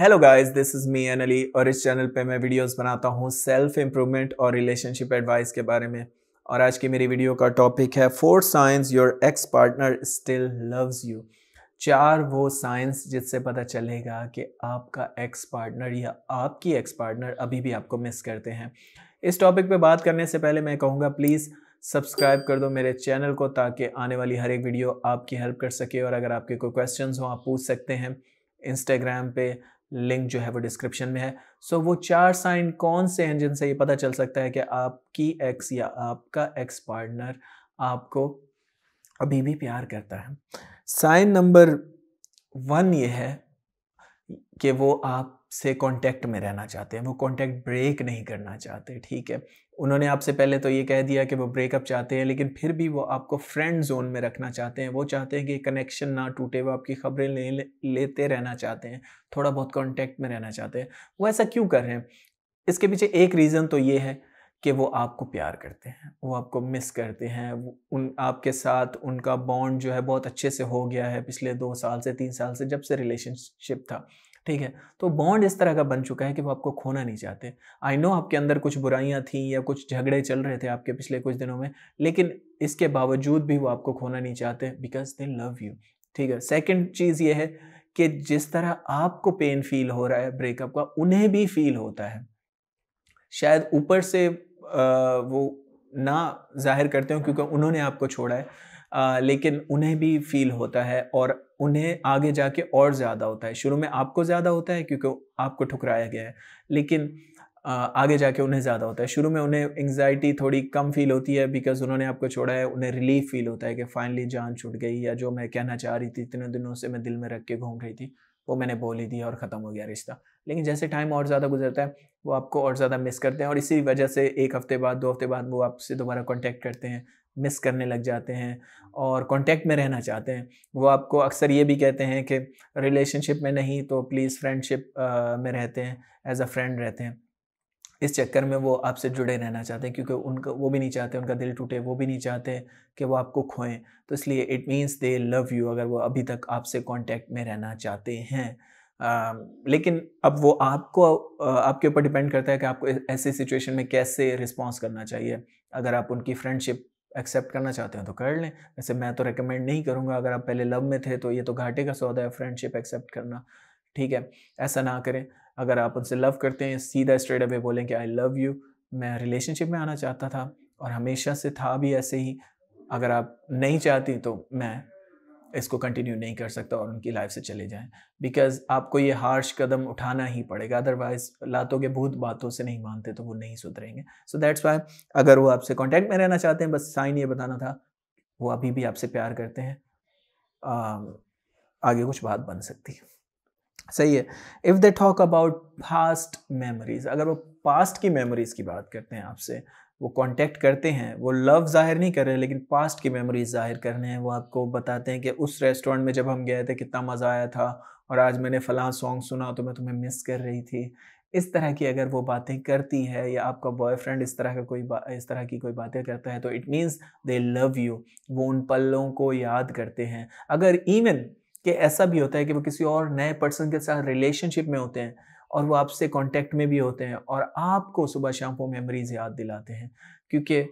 Hello guys this is me N Ali और इस channel पे मैं वीडियोस बनाता हूँ सेल्फ इम्प्रूवमेंट और रिलेशनशिप एडवाइस के बारे में और आज की मेरी वीडियो का टॉपिक है four signs your ex partner still loves you चार वो साइंस जिससे पता चलेगा कि आपका एक्स पार्टनर या आपकी एक्स पार्टनर अभी भी आपको मिस करते हैं इस टॉपिक पर बात करने से पहले मैं कहूँगा प्लीज़ सब्सक्राइब कर दो मेरे चैनल को ताकि आने वाली हर एक वीडियो आपकी हेल्प कर सके और अगर आपके कोई क्वेश्चंस हो आप पूछ सकते हैं इंस्टाग्राम पे लिंक जो है वो डिस्क्रिप्शन में है सो so, वो चार साइन कौन से हैं जिनसे ये पता चल सकता है कि आपकी एक्स या आपका एक्स पार्टनर आपको अभी भी प्यार करता है साइन नंबर वन ये है कि वो आपसे कांटेक्ट में रहना चाहते हैं वो कांटेक्ट ब्रेक नहीं करना चाहते ठीक है उन्होंने आपसे पहले तो ये कह दिया कि वो ब्रेकअप चाहते हैं लेकिन फिर भी वो आपको फ्रेंड जोन में रखना चाहते हैं वो चाहते हैं कि कनेक्शन ना टूटे वो आपकी खबरें ले, ले लेते रहना चाहते हैं थोड़ा बहुत कॉन्टैक्ट में रहना चाहते हैं वो ऐसा क्यों कर रहे हैं इसके पीछे एक रीज़न तो ये है कि वो आपको प्यार करते हैं वो आपको मिस करते हैं उन आपके साथ उनका बॉन्ड जो है बहुत अच्छे से हो गया है पिछले दो साल से तीन साल से जब से रिलेशनशिप था ठीक है तो बॉन्ड इस तरह का बन चुका है कि वो आपको खोना नहीं चाहते आई नो आपके अंदर कुछ बुराइयाँ थी या कुछ झगड़े चल रहे थे आपके पिछले कुछ दिनों में लेकिन इसके बावजूद भी वो आपको खोना नहीं चाहते बिकॉज दे लव यू ठीक है सेकेंड चीज़ ये है कि जिस तरह आपको पेन फील हो रहा है ब्रेकअप का उन्हें भी फील होता है शायद ऊपर से वो ना जाहिर करते हो क्योंकि उन्होंने आपको छोड़ा है आ, लेकिन उन्हें भी फील होता है और उन्हें आगे जाके और ज़्यादा होता है शुरू में आपको ज़्यादा होता है क्योंकि आपको ठुकराया गया है लेकिन आ, आगे जाके उन्हें ज़्यादा होता है शुरू में उन्हें एंग्जाइटी थोड़ी कम फील होती है बिकॉज उन्होंने आपको छोड़ा है उन्हें रिलीफ फील होता है कि फ़ाइनली जान छुट गई या जो मैं कहना चाह रही थी इतने दिनों से मैं दिल में रख के घूम रही थी वो मैंने बोल ही दिया और ख़त्म हो गया रिश्ता लेकिन जैसे टाइम और ज़्यादा गुजरता है वो आपको और ज़्यादा मिस करते हैं और इसी वजह से एक हफ़्ते बाद दो हफ़्ते बाद वो आपसे दोबारा कॉन्टैक्ट करते हैं मिस करने लग जाते हैं और कॉन्टैक्ट में रहना चाहते हैं वो आपको अक्सर ये भी कहते हैं कि रिलेशनशिप में नहीं तो प्लीज़ फ्रेंडशिप में रहते हैं एज अ फ्रेंड रहते हैं इस चक्कर में वो आपसे जुड़े रहना चाहते हैं क्योंकि उनका वो भी नहीं चाहते उनका दिल टूटे वो भी नहीं चाहते कि वो आपको खोएं तो इसलिए it means they love you अगर वो अभी तक आपसे कांटेक्ट में रहना चाहते हैं आ, लेकिन अब वो आपको आपके ऊपर डिपेंड करता है कि आपको ऐसे सिचुएशन में कैसे रिस्पॉन्स करना चाहिए अगर आप उनकी फ्रेंडशिप एक्सेप्ट करना चाहते हैं तो कर लें वैसे मैं तो रिकमेंड नहीं करूँगा अगर आप पहले लव में थे तो ये तो घाटे का सौदा है फ्रेंडशिप एक्सेप्ट करना ठीक है ऐसा ना करें अगर आप उनसे लव करते हैं सीधा स्ट्रेट अवे बोलें कि आई लव यू मैं रिलेशनशिप में आना चाहता था और हमेशा से था भी ऐसे ही अगर आप नहीं चाहती तो मैं इसको कंटिन्यू नहीं कर सकता और उनकी लाइफ से चले जाएं बिकॉज आपको ये हार्श कदम उठाना ही पड़ेगा अदरवाइज लातों के भूत बातों से नहीं मानते तो वो नहीं सुधरेंगे सो दैट्स वाई अगर वो आपसे कॉन्टैक्ट में रहना चाहते हैं बस साइन ये बताना था वो अभी भी आपसे प्यार करते हैं आगे कुछ बात बन सकती है सही है if they talk about past memories अगर वो पास्ट की मेमोरीज की बात करते हैं आपसे वो कांटेक्ट करते हैं वो लव जाहिर नहीं कर रहे लेकिन पास्ट की मेमोरीज जाहिर कर रहे हैं वो आपको बताते हैं कि उस रेस्टोरेंट में जब हम गए थे कितना मज़ा आया था और आज मैंने फ़लाँ सॉन्ग सुना तो मैं तुम्हें मिस कर रही थी इस तरह की अगर वो बातें करती है या आपका बॉयफ्रेंड इस तरह का कोई इस तरह की कोई बातें करता है तो it means they love you वो उन पलों को याद करते हैं अगर इवन कि ऐसा भी होता है कि वो किसी और नए पर्सन के साथ रिलेशनशिप में होते हैं और वो आपसे कांटेक्ट में भी होते हैं और आपको सुबह शाम को मेमोरीज याद दिलाते हैं क्योंकि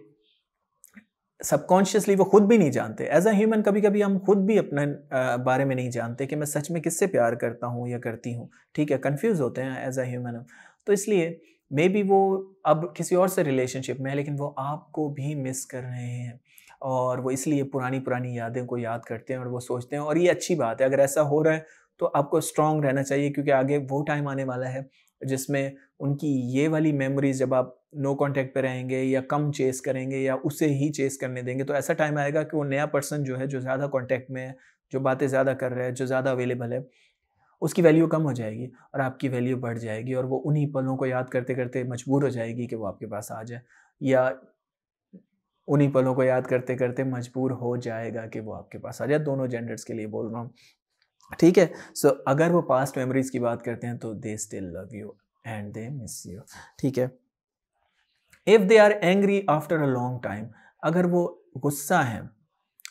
सबकॉन्शियसली वो खुद भी नहीं जानते एज अ ह्यूमन कभी कभी हम खुद भी अपने बारे में नहीं जानते कि मैं सच में किससे प्यार करता हूँ या करती हूँ ठीक है कन्फ्यूज़ होते हैं एज अ ह्यूमन तो इसलिए मे बी वो अब किसी और से रिलेशनशिप में है लेकिन वो आपको भी मिस कर रहे हैं और वो इसलिए पुरानी पुरानी यादें को याद करते हैं और वो सोचते हैं और ये अच्छी बात है अगर ऐसा हो रहा है तो आपको स्ट्रांग रहना चाहिए क्योंकि आगे वो टाइम आने वाला है जिसमें उनकी ये वाली मेमोरीज जब आप नो कांटेक्ट पे रहेंगे या कम चेस करेंगे या उसे ही चेस करने देंगे तो ऐसा टाइम आएगा कि वो नया पर्सन जो है जो ज़्यादा कांटेक्ट में है जो बातें ज़्यादा कर रहे हैं जो ज़्यादा अवेलेबल है उसकी वैल्यू कम हो जाएगी और आपकी वैल्यू बढ़ जाएगी और वो उन्हीं पलों को याद करते करते मजबूर हो जाएगी कि वो आपके पास आ जाए या उन्हीं पलों को याद करते करते मजबूर हो जाएगा कि वो आपके पास आ जाए दोनों जेंडर्स के लिए बोल रहा हूँ ठीक है सो so, अगर वो पास्ट मेमोरीज की बात करते हैं तो they still love you and they miss you ठीक है if they are angry after a long time अगर वो गुस्सा हैं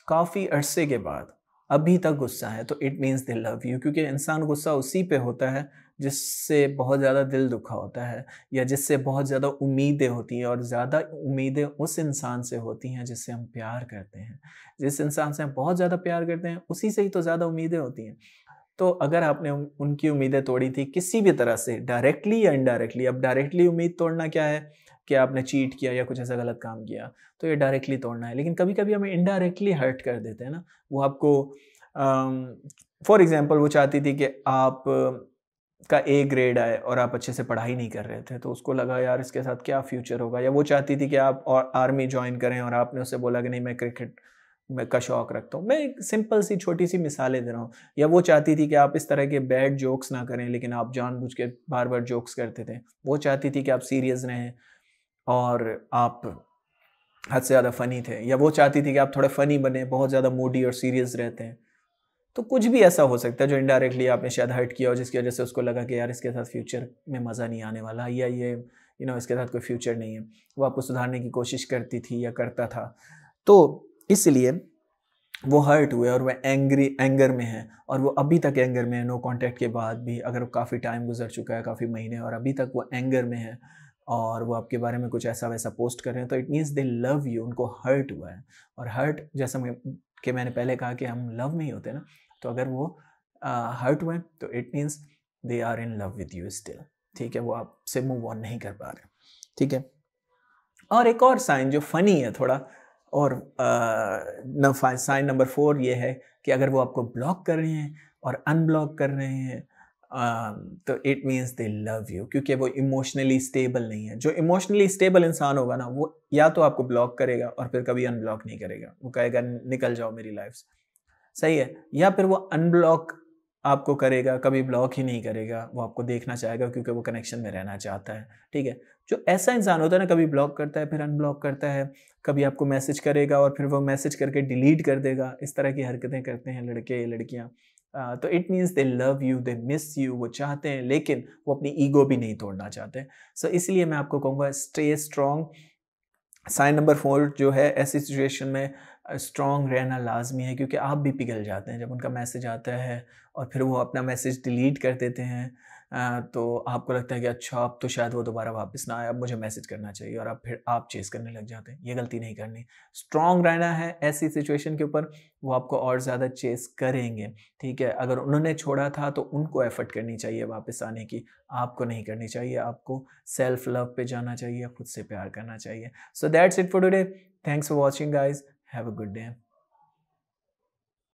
काफ़ी अरसे के बाद अभी तक गुस्सा है तो it means they love you क्योंकि इंसान गुस्सा उसी पे होता है जिससे बहुत ज़्यादा दिल दुखा होता है या जिससे बहुत ज़्यादा उम्मीदें होती हैं और ज़्यादा उम्मीदें उस इंसान से होती हैं जिससे हम प्यार करते हैं जिस इंसान से हम बहुत ज़्यादा प्यार करते हैं उसी से ही तो ज़्यादा उम्मीदें होती हैं तो अगर आपने उनकी उम्मीदें तोड़ी थी किसी भी तरह से डायरेक्टली या इनडायरेक्टली अब डायरेक्टली उम्मीद तोड़ना क्या है कि आपने चीट किया या कुछ ऐसा गलत काम किया तो ये डायरेक्टली तोड़ना है लेकिन कभी कभी हमें इनडायरेक्टली हर्ट कर देते हैं ना वो आपको फॉर एग्ज़ाम्पल वो चाहती थी कि आप का ए ग्रेड आए और आप अच्छे से पढ़ाई नहीं कर रहे थे तो उसको लगा यार इसके साथ क्या फ्यूचर होगा या वो चाहती थी कि आप और आर्मी ज्वाइन करें और आपने उससे बोला कि नहीं मैं क्रिकेट का शौक रखता हूँ मैं एक सिंपल सी छोटी सी मिसालें दे रहा हूँ या वो चाहती थी कि आप इस तरह के बैड जोक्स ना करें लेकिन आप जानबूझ के बार बार जोक्स करते थे वो चाहती थी कि आप सीरियस रहें और आप हद से ज़्यादा फ़नी थे या वो चाहती थी कि आप थोड़े फ़नी बने बहुत ज़्यादा मूडी और सीरियस रहते हैं तो कुछ भी ऐसा हो सकता है जो इनडायरेक्टली आपने शायद हर्ट किया हो जिसकी वजह से उसको लगा कि यार इसके साथ फ्यूचर में मज़ा नहीं आने वाला या ये यू नो इसके साथ कोई फ्यूचर नहीं है वो आपको सुधारने की कोशिश करती थी या करता था तो इसलिए वो हर्ट हुए और वह एंग्री एंगर में है और वो अभी तक एंगर में है नो कांटेक्ट के बाद भी अगर काफ़ी टाइम गुजर चुका है काफ़ी महीने और अभी तक वो एंगर में है और वो आपके बारे में कुछ ऐसा वैसा पोस्ट कर रहे हैं तो it means they love you उनको हर्ट हुआ है और हर्ट जैसा मैं कि मैंने पहले कहा कि हम लव में ही होते ना तो अगर वो हर्ट हुए तो it means they are in love with you still ठीक है वो आपसे मूव ऑन नहीं कर पा रहे ठीक है और एक और साइन जो फनी है थोड़ा और साइन नंबर फोर ये है कि अगर वो आपको ब्लॉक कर रहे हैं और अनब्लॉक कर रहे हैं तो it means they love you क्योंकि वो इमोशनली स्टेबल नहीं है जो इमोशनली स्टेबल इंसान होगा ना वो या तो आपको ब्लॉक करेगा और फिर कभी अनब्लॉक नहीं करेगा वो कहेगा निकल जाओ मेरी लाइफ से सही है या फिर वो अनब्लॉक आपको करेगा कभी ब्लॉक ही नहीं करेगा वो आपको देखना चाहेगा क्योंकि वो कनेक्शन में रहना चाहता है ठीक है जो ऐसा इंसान होता है ना कभी ब्लॉक करता है फिर अनब्लॉक करता है कभी आपको मैसेज करेगा और फिर वो मैसेज करके डिलीट कर देगा इस तरह की हरकतें करते हैं लड़के लड़कियाँ तो it means they love you they miss you वो चाहते हैं लेकिन वो अपनी ईगो भी नहीं तोड़ना चाहते सो so, इसलिए मैं आपको कहूँगा stay strong sign number four जो है ऐसी सिचुएशन में स्ट्रॉन्ग रहना लाजमी है क्योंकि आप भी पिघल जाते हैं जब उनका मैसेज आता है और फिर वो अपना मैसेज डिलीट कर देते हैं तो आपको लगता है कि अच्छा अब तो शायद वो दोबारा वापस ना आए अब मुझे मैसेज करना चाहिए और आप फिर आप चेज़ करने लग जाते हैं ये गलती नहीं करनी स्ट्रॉन्ग रहना है ऐसी सिचुएशन के ऊपर वो आपको और ज़्यादा चेस करेंगे ठीक है अगर उन्होंने छोड़ा था तो उनको एफ़र्ट करनी चाहिए वापस आने की आपको नहीं करनी चाहिए आपको सेल्फ लव पे जाना चाहिए खुद से प्यार करना चाहिए so that's it for today thanks for watching guys Have a good day.